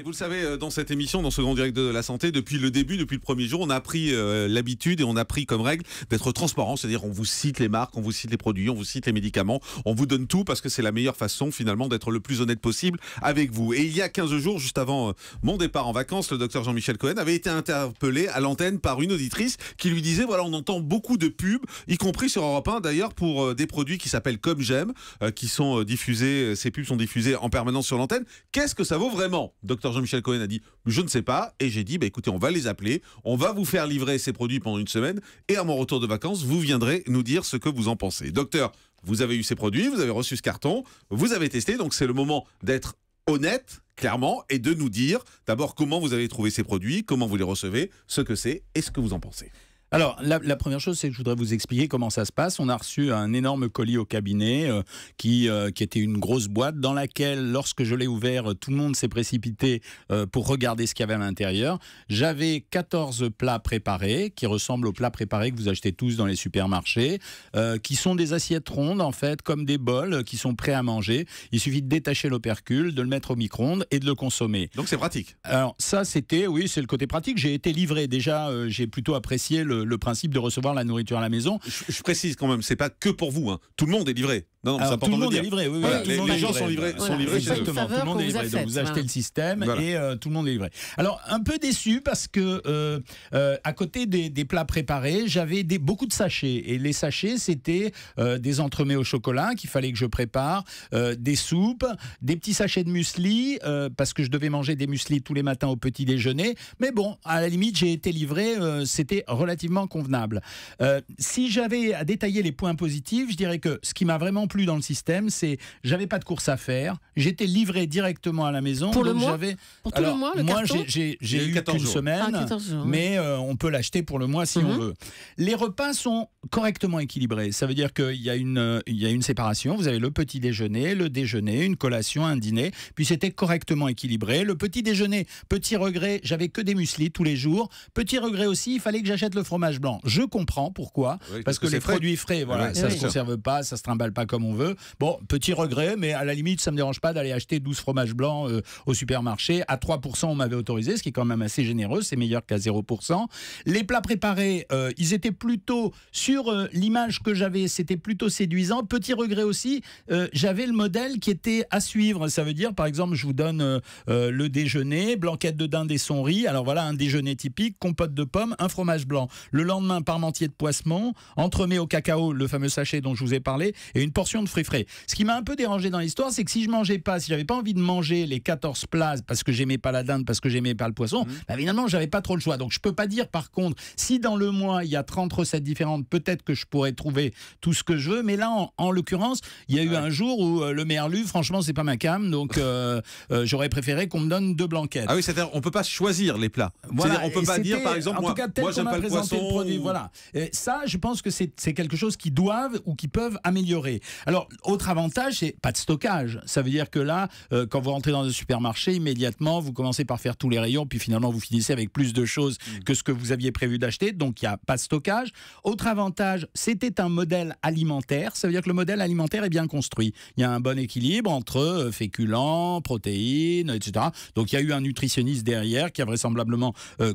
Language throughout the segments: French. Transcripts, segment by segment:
vous le savez, euh, dans cette émission, dans ce grand direct de la santé, depuis le début, depuis le premier jour, on a pris euh, l'habitude et on a pris comme règle d'être transparent, c'est-à-dire on vous cite les marques, on vous cite les produits, on vous cite les médicaments, on vous donne tout parce que c'est la meilleure façon finalement d'être le plus honnête possible avec vous. Et il y a 15 jours, juste avant euh, mon départ en vacances, le docteur Jean-Michel Cohen avait été interpellé à l'antenne par une auditrice qui lui disait, voilà, on entend beaucoup de pubs, y compris sur Europe 1 d'ailleurs, pour des produits qui s'appellent Comme J'aime, qui sont diffusés, ces pubs sont diffusées en permanence sur l'antenne. Qu'est-ce que ça vaut vraiment, docteur docteur Jean-Michel Cohen a dit Je ne sais pas. Et j'ai dit bah, Écoutez, on va les appeler, on va vous faire livrer ces produits pendant une semaine. Et à mon retour de vacances, vous viendrez nous dire ce que vous en pensez. Docteur, vous avez eu ces produits, vous avez reçu ce carton, vous avez testé. Donc, c'est le moment d'être honnête, clairement, et de nous dire d'abord comment vous avez trouvé ces produits, comment vous les recevez, ce que c'est et ce que vous en pensez. Alors, la, première chose, c'est que je voudrais vous expliquer comment ça se passe. On a reçu un énorme colis au cabinet euh, qui, euh, qui était une grosse boîte dans laquelle, lorsque je l'ai ouvert, euh, tout le monde s'est précipité pour regarder ce qu'il y avait à l'intérieur. J'avais 14 plats préparés qui ressemblent aux plats préparés que vous achetez tous dans les supermarchés, qui sont des assiettes rondes, en fait, comme des bols qui sont prêts à manger. Il suffit de détacher l'opercule, de le mettre au micro-ondes et de le consommer. Donc, c'est pratique. Alors, ça, c'était, oui, c'est le côté pratique. J'ai été livré. Déjà, j'ai plutôt apprécié le le, principe de recevoir la nourriture à la maison. Je, précise quand même, c'est pas que pour vous. Hein. Tout le monde est livré. Non, tout le monde est livré. les, gens sont livrés. exactement, tout le monde est livré. Vous, vous achetez le système et euh, tout le monde est livré. Alors, un peu déçu parce que euh, euh, à côté des, des plats préparés, j'avais beaucoup de sachets. Et les sachets, c'était des entremets au chocolat qu'il fallait que je prépare, des soupes, des petits sachets de muesli parce que je devais manger des muesli tous les matins au petit déjeuner. Mais bon, à la limite, j'ai été livré. c'était relativement convenable. si j'avais à détailler les points positifs, je dirais que ce qui m'a vraiment plus dans le système, c'est j'avais pas de course à faire, j'étais livré directement à la maison. Pour le mois Pour le mois, Moi, j'ai eu qu'une semaine, ah, jours, mais euh, on peut l'acheter pour le mois si on mhm. veut. Les repas sont correctement équilibrés. Ça veut dire qu'il y, a une, il y a une séparation. Vous avez le petit déjeuner, le déjeuner, une collation, un dîner. Puis c'était correctement équilibré. Le petit déjeuner, petit regret, j'avais que des muesli tous les jours. Petit regret aussi, il fallait que j'achète le fromage blanc. Je comprends pourquoi. parce, que, les produits frais, voilà, ça ne se conserve pas, ça se trimballe pas comme on veut. Bon, petit regret, mais à la limite, ça ne me dérange pas d'aller acheter 12 fromages blancs euh, au supermarché. À 3%, on m'avait autorisé, ce qui est quand même assez généreux. C'est meilleur qu'à 0%. Les plats préparés, euh, ils étaient plutôt sur euh, l'image que j'avais. C'était plutôt séduisant. Petit regret aussi, j'avais le modèle qui était à suivre. Ça veut dire, par exemple, je vous donne le déjeuner, blanquette de dinde et son riz. Alors voilà, un déjeuner typique, compote de pommes, un fromage blanc. Le lendemain, parmentier de poisson, entremets au cacao, le fameux sachet dont je vous ai parlé, et une portion de fruits frais. Ce qui m'a un peu dérangé dans l'histoire, c'est que si je mangeais pas, si j'avais pas envie de manger les 14 plats parce que j'aimais pas la dinde, parce que j'aimais pas le poisson, évidemment bah finalement, j'avais pas trop le choix. Donc, je peux pas dire, par contre, si dans le mois, il y a 30 recettes différentes, peut-être que je pourrais trouver tout ce que je veux. Mais là, en, l'occurrence, il y a eu un jour où euh, le merlu, franchement, c'est pas ma cam. Donc, euh, euh, j'aurais préféré qu'on me donne deux blanquettes. Ah oui, c'est-à-dire, on peut pas choisir les plats. C'est-à-dire On peut pas dire, par exemple, en moi, tout cas, j'aime pas le poisson. produit, Voilà. Et ça, je pense que c'est quelque chose qui doivent ou qui peuvent améliorer. Alors, autre avantage, c'est pas de stockage. Ça veut dire que là, euh, quand vous rentrez dans un supermarché, immédiatement, vous commencez par faire tous les rayons, puis finalement, vous finissez avec plus de choses mmh. que ce que vous aviez prévu d'acheter. Donc, il n'y a pas de stockage. Autre avantage, c'était un modèle alimentaire. Ça veut dire que le modèle alimentaire est bien construit. Il y a un bon équilibre entre euh, féculents, protéines, etc. Donc, il y a eu un nutritionniste derrière qui a vraisemblablement euh,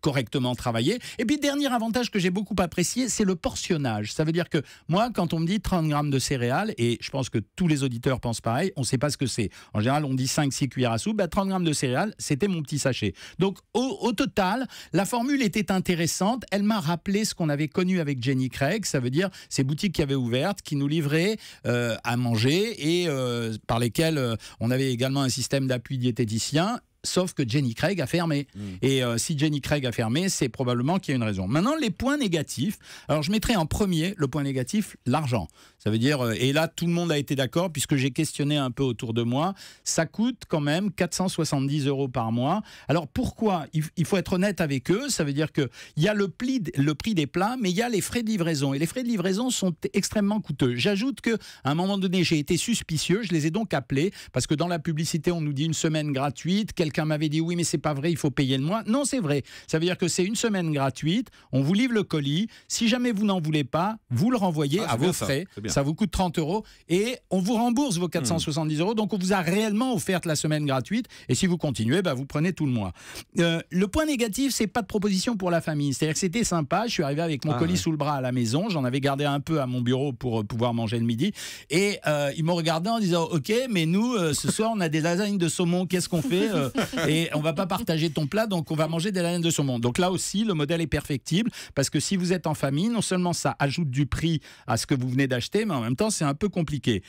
correctement travaillé. Et puis, dernier avantage que j'ai beaucoup apprécié, c'est le portionnage. Ça veut dire que moi, quand on me dit 30 grammes de céréales, et je pense que tous les auditeurs pensent pareil, on ne sait pas ce que c'est. En général, on dit 5-6 cuillères à soupe. 30 bah, grammes de céréales, c'était mon petit sachet. Donc, au, total, la formule était intéressante. Elle m'a rappelé ce qu'on avait connu avec Jenny Craig. Ça veut dire ces boutiques qui avaient ouvertes, qui nous livraient euh, à manger et euh, par lesquelles euh, on avait également un système d'appui diététicien Sauf que Jenny Craig a fermé. Mm. Et euh, si Jenny Craig a fermé, c'est probablement qu'il y a une raison. Maintenant, les points négatifs. Alors, je mettrai en premier le point négatif, l'argent. Ça veut dire, euh, et là, tout le monde a été d'accord, puisque j'ai questionné un peu autour de moi, ça coûte quand même 470 euros par mois. Alors, pourquoi il, faut être honnête avec eux. Ça veut dire qu'il y a le, pli, le prix des plats, mais il y a les frais de livraison. Et les frais de livraison sont extrêmement coûteux. J'ajoute qu'à un moment donné, j'ai été suspicieux. Je les ai donc appelés, parce que dans la publicité, on nous dit une semaine gratuite, Quelqu'un m'avait dit oui, mais c'est pas vrai, il faut payer le mois. Non, c'est vrai. Ça veut dire que c'est une semaine gratuite. On vous livre le colis. Si jamais vous n'en voulez pas, vous le renvoyez ah, à vos frais. Ça. vous coûte 30 euros et on vous rembourse vos 470 hmm. euros. Donc on vous a réellement offert la semaine gratuite. Et si vous continuez, bah, vous prenez tout le mois. Euh, le point négatif, c'est pas de proposition pour la famille. C'est-à-dire que c'était sympa. Je suis arrivé avec mon ah, colis sous le bras à la maison. J'en avais gardé un peu à mon bureau pour euh, pouvoir manger le midi. Et euh, ils m'ont regardé en disant OK, mais nous, ce soir, on a des lasagnes de saumon. Qu'est-ce qu'on fait et on va pas partager ton plat, donc on va manger des lanières de saumon. Donc là aussi, le modèle est perfectible parce que si vous êtes en famille, non seulement ça ajoute du prix à ce que vous venez d'acheter, mais en même temps, c'est un peu compliqué.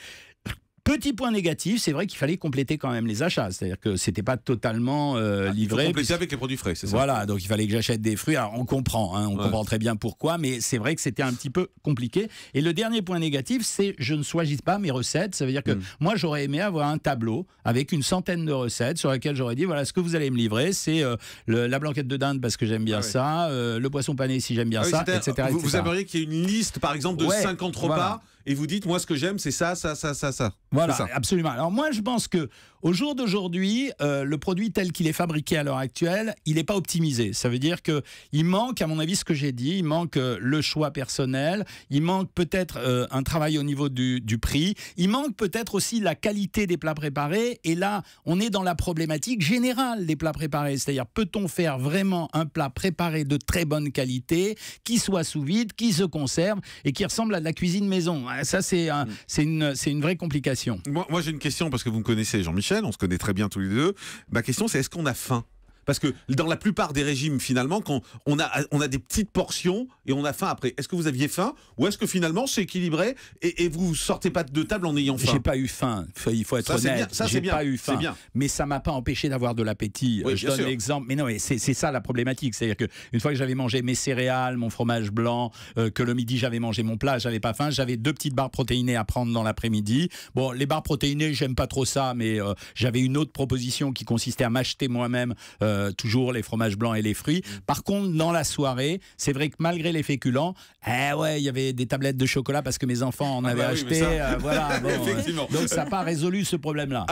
Petit point négatif, c'est vrai qu'il fallait compléter quand même les achats. C'est-à-dire que c'était pas totalement euh, ah, livré. Compléter avec les produits frais, c'est ça Voilà, donc il fallait que j'achète des fruits. Alors on comprend, hein, on comprend très bien pourquoi, mais c'est vrai que c'était un petit peu compliqué. Et le dernier point négatif, c'est je ne choisis pas mes recettes. Ça veut dire que hmm. moi, j'aurais aimé avoir un tableau avec une centaine de recettes sur lesquelles j'aurais dit voilà, ce que vous allez me livrer, c'est euh, la blanquette de dinde parce que j'aime bien ah ça, euh, le poisson pané si j'aime bien ah ça, etc., vous, Vous aimeriez qu'il y ait une liste, par exemple, de 50 repas et vous dites, moi, ce que j'aime, c'est ça, ça, ça, ça, ça. Voilà, absolument. Alors moi, je pense que au jour d'aujourd'hui, euh, le produit tel qu'il est fabriqué à l'heure actuelle, il n'est pas optimisé. Ça veut dire que il manque, à mon avis, ce que j'ai dit, il manque euh, le choix personnel, il manque peut-être euh, un travail au niveau du, prix, il manque peut-être aussi la qualité des plats préparés. Et là, on est dans la problématique générale des plats préparés, c'est-à-dire peut-on faire vraiment un plat préparé de très bonne qualité, qui soit sous vide, qui se conserve et qui ressemble à de la cuisine maison. Ça, c'est mm. une, une vraie complication. Moi, moi j'ai une question parce que vous me connaissez, Jean-Michel on se connaît très bien tous les deux. Ma question, c'est est-ce qu'on a faim parce que dans la plupart des régimes, finalement, quand on a, on a des petites portions et on a faim après. Est-ce que vous aviez faim ou est-ce que finalement c'est équilibré et, et, vous sortez pas de table en ayant faim J'ai pas eu faim. Il faut être honnête. Bien. Ça c'est bien. Pas eu faim. Mais ça m'a pas empêché d'avoir de l'appétit. Euh, je donne l'exemple. Mais non, c'est ça la problématique. C'est-à-dire que une fois que j'avais mangé mes céréales, mon fromage blanc, euh, que le midi j'avais mangé mon plat, j'avais pas faim. J'avais deux petites barres protéinées à prendre dans l'après-midi. Bon, les barres protéinées, j'aime pas trop ça, mais euh, j'avais une autre proposition qui consistait à m'acheter moi-même. Euh, toujours les fromages blancs et les fruits. Mm. Par contre, dans la soirée, c'est vrai que malgré les féculents, eh ouais, il y avait des tablettes de chocolat parce que mes enfants en ah bah avaient acheté. Euh, voilà, euh, donc ça n'a pas résolu ce problème-là.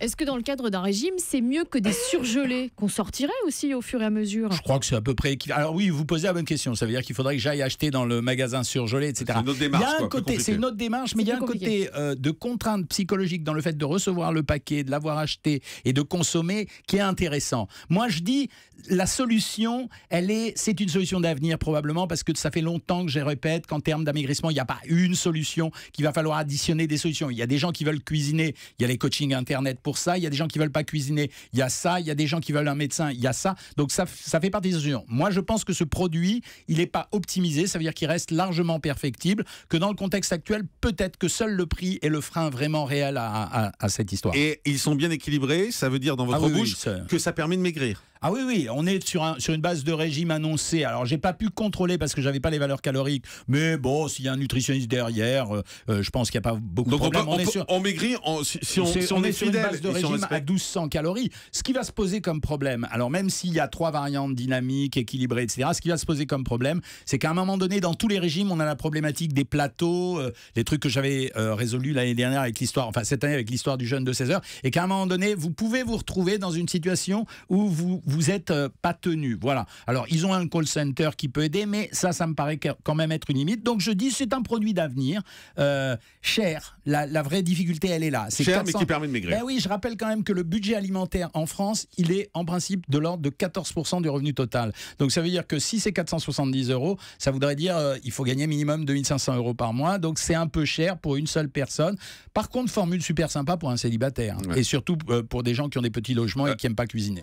Est-ce que dans le cadre d'un régime, c'est mieux que des surgelés qu'on sortirait aussi au fur et à mesure Je crois que c'est à peu près. Alors oui, vous posez la bonne question. Ça veut dire qu'il faudrait que j'aille acheter dans le magasin surgelé, etc. C'est une autre démarche. C'est une autre démarche, mais il y a un côté de contrainte psychologique dans le fait de recevoir le paquet, de l'avoir acheté et de consommer qui est intéressant. Moi, moi, je dis, la solution, elle est, c'est une solution d'avenir probablement, parce que ça fait longtemps que je répète qu'en termes d'amaigrissement, il n'y a pas une solution, qu'il va falloir additionner des solutions. Il y a des gens qui veulent cuisiner, il y a les coachings Internet pour ça, il y a des gens qui veulent pas cuisiner, il y a ça, il y a des gens qui veulent un médecin, il y a ça. Donc ça, ça fait partie des solutions. Moi, je pense que ce produit, il n'est pas optimisé, ça veut dire qu'il reste largement perfectible, que dans le contexte actuel, peut-être que seul le prix est le frein vraiment réel à, cette histoire. Et ils sont bien équilibrés, ça veut dire dans ah votre bouche que ça permet de maigrir. Ah oui, oui, on est sur, sur une base de régime annoncé. Alors, j'ai pas pu contrôler parce que j'avais pas les valeurs caloriques. Mais bon, s'il y a un nutritionniste derrière, euh, euh, je pense qu'il n'y a pas beaucoup de problèmes. On, on, sur... on maigrit si, on, est, sur une base de régime à 1200 calories. Ce qui va se poser comme problème, alors même s'il y a trois variantes dynamiques, équilibrées, etc., ce qui va se poser comme problème, c'est qu'à un moment donné, dans tous les régimes, on a la problématique des plateaux, euh, les trucs que j'avais résolus l'année dernière avec l'histoire, enfin cette année avec l'histoire du jeune de 16 heures, et qu'à un moment donné, vous pouvez vous retrouver dans une situation où vous vous êtes euh, pas tenu. Voilà. Alors, ils ont un call center qui peut aider, mais ça, ça me paraît quand même être une limite. Donc, je dis, c'est un produit d'avenir, euh, cher. La, vraie difficulté, elle est là. C'est cher, mais qui permet de maigrir. Ben oui, je rappelle quand même que le budget alimentaire en France, il est en principe de l'ordre de 14% du revenu total. Donc, ça veut dire que si c'est 470 euros, ça voudrait dire qu'il euh, il faut gagner minimum 2500 euros par mois. Donc, c'est un peu cher pour une seule personne. Par contre, formule super sympa pour un célibataire. Et surtout pour des gens qui ont des petits logements et qui n'aiment pas cuisiner.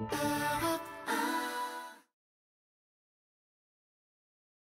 Thank you.